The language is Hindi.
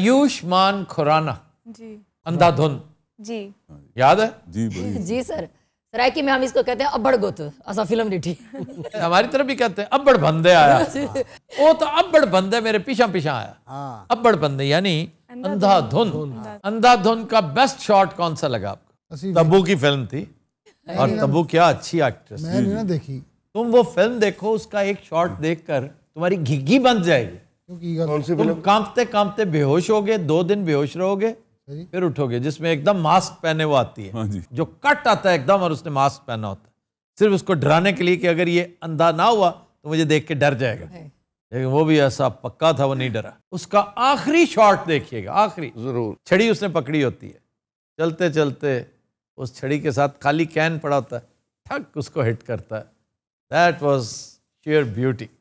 आयुष्मान खुराना जी अंधाधुन जी याद है जी जी सर सरायकी में हम इसको कहते हैं अबड़ गोत ऐसा फिल्म डिठी हमारी तरफ भी कहते हैं अबड़ बंदे आया वो तो अब्बड़ बंदे मेरे पीछा पीछा आया हाँ। अबड़ बंदे यानी अंधाधुन अंधाधुन हाँ। का बेस्ट शॉट कौन सा लगा आपको तब्बू की फिल्म थी और तब्बू क्या अच्छी एक्ट्रेस मैंने ना देखी तुम वो फिल्म देखो उसका एक शॉट देखकर तुम्हारी घिग्गी बन जाएगी कांपते कांपते बेहोश हो गए दो दिन बेहोश रहोगे फिर उठोगे जिसमें एकदम मास्क पहने वो आती है हाँ जो कट आता है एकदम और उसने मास्क पहना होता है सिर्फ उसको डराने के लिए कि अगर ये अंधा ना हुआ तो मुझे देख के डर जाएगा लेकिन वो भी ऐसा पक्का था वो नहीं डरा उसका आखिरी शॉट देखिएगा आखिरी जरूर छड़ी उसने पकड़ी होती है चलते चलते उस छड़ी के साथ खाली कैन पड़ा होता है ठक उसको हिट करता है दैट वॉज श्योर ब्यूटी